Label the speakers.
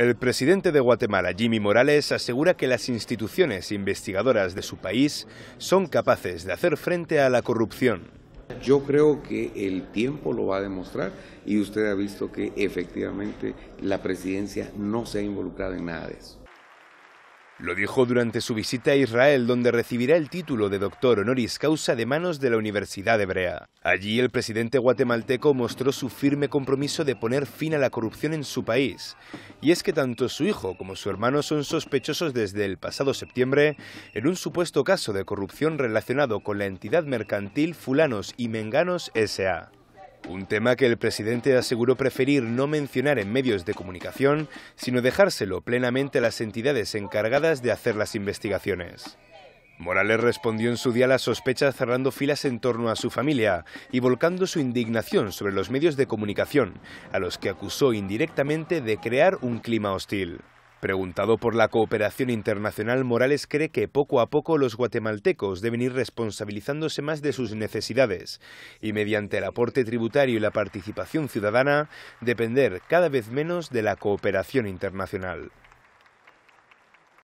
Speaker 1: El presidente de Guatemala, Jimmy Morales, asegura que las instituciones investigadoras de su país son capaces de hacer frente a la corrupción. Yo creo que el tiempo lo va a demostrar y usted ha visto que efectivamente la presidencia no se ha involucrado en nada de eso. Lo dijo durante su visita a Israel, donde recibirá el título de doctor honoris causa de manos de la Universidad Hebrea. Allí el presidente guatemalteco mostró su firme compromiso de poner fin a la corrupción en su país. Y es que tanto su hijo como su hermano son sospechosos desde el pasado septiembre en un supuesto caso de corrupción relacionado con la entidad mercantil Fulanos y Menganos S.A. Un tema que el presidente aseguró preferir no mencionar en medios de comunicación, sino dejárselo plenamente a las entidades encargadas de hacer las investigaciones. Morales respondió en su día a las sospechas cerrando filas en torno a su familia y volcando su indignación sobre los medios de comunicación, a los que acusó indirectamente de crear un clima hostil. Preguntado por la cooperación internacional, Morales cree que poco a poco los guatemaltecos deben ir responsabilizándose más de sus necesidades y mediante el aporte tributario y la participación ciudadana depender cada vez menos de la cooperación internacional.